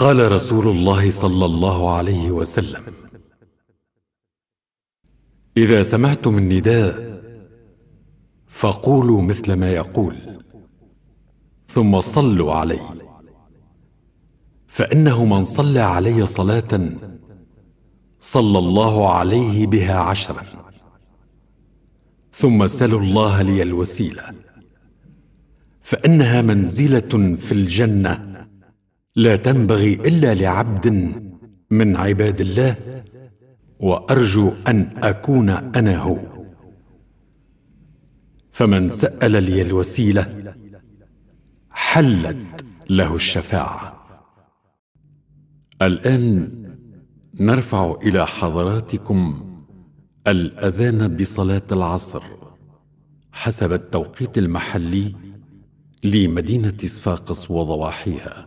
قال رسول الله صلى الله عليه وسلم اذا سمعتم النداء فقولوا مثل ما يقول ثم صلوا علي فانه من صلى علي صلاه صلى الله عليه بها عشرا ثم سلوا الله لي الوسيله فانها منزله في الجنه لا تنبغي الا لعبد من عباد الله وارجو ان اكون انا هو فمن سال لي الوسيله حلت له الشفاعه الان نرفع الى حضراتكم الاذان بصلاه العصر حسب التوقيت المحلي لمدينه صفاقس وضواحيها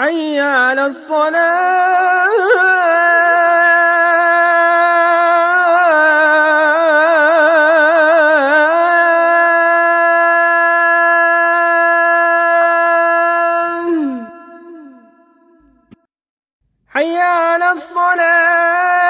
حي على الصلاه حي على الصلاه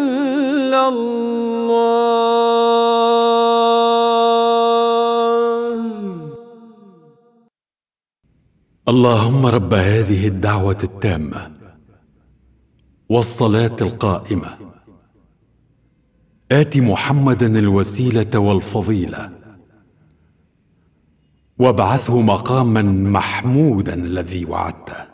الله اللهم رب هذه الدعوه التامه والصلاه القائمه ات محمدا الوسيله والفضيله وابعثه مقاما محمودا الذي وعدته